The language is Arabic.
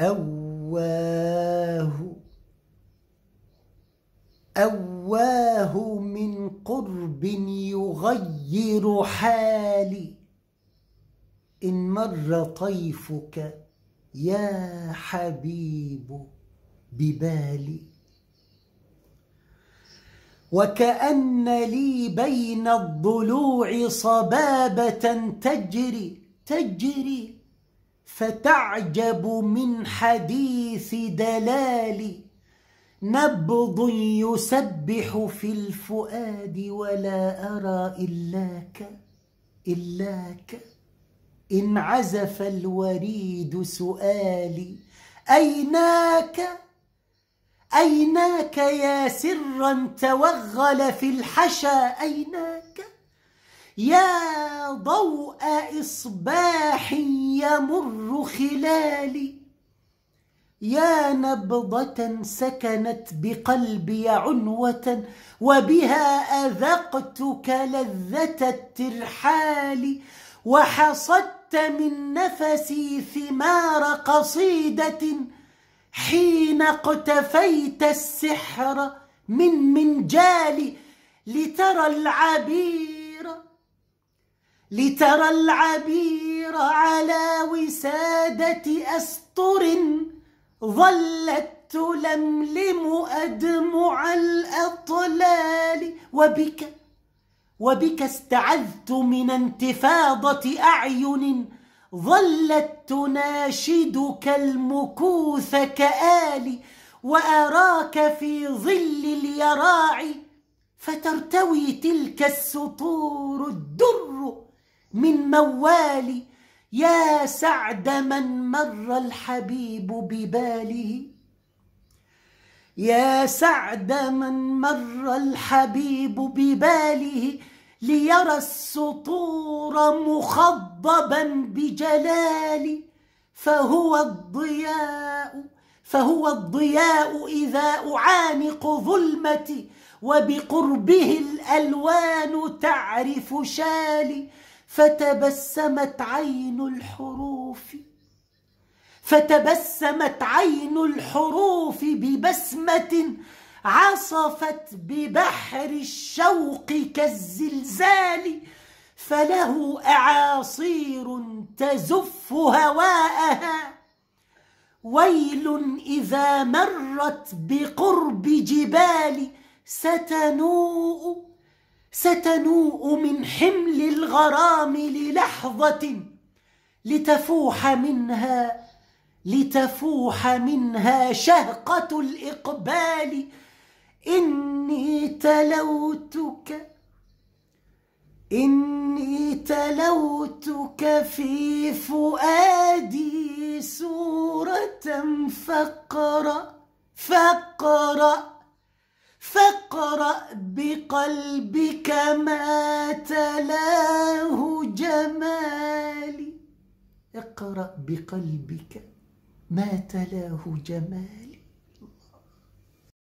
أواه أواه من قرب يغير حالي إن مر طيفك يا حبيب ببالي وكأن لي بين الضلوع صبابة تجري تجري فتعجب من حديث دلال نبض يسبح في الفؤاد ولا أرى إلاك إلاك إن عزف الوريد سؤالي أيناك أيناك يا سرا توغل في الحشا أيناك يا ضوء إصباح يمر خلالي يا نبضة سكنت بقلبي عنوة وبها أذقتك لذة الترحال وحصدت من نفسي ثمار قصيدة حين اقتفيت السحر من منجالي لترى العبيد لترى العبير على وسادة أسطر ظلت تلملم أدمع الأطلال وبك وبك استعذت من انتفاضة أعين ظلت تناشدك المكوث كآلي وأراك في ظل اليراع فترتوي تلك السطور الدر من موالي يا سعد من مر الحبيب بباله يا سعد من مر الحبيب بباله ليرى السطور مخضبا بجلال فهو الضياء فهو الضياء إذا أعانق ظلمتي وبقربه الألوان تعرف شالي فتبسمت عين الحروف فتبسمت عين الحروف ببسمة عصفت ببحر الشوق كالزلزال فله أعاصير تزف هواءها ويل إذا مرت بقرب جبال ستنوء ستنوء من حمل الغرام للحظة لتفوح منها لتفوح منها شهقة الإقبال إني تلوتك إني تلوتك في فؤادي سورة فقرأ فقرأ فقرأ بقلبك ما تلاه جمالي اقرأ بقلبك ما تلاه جمالي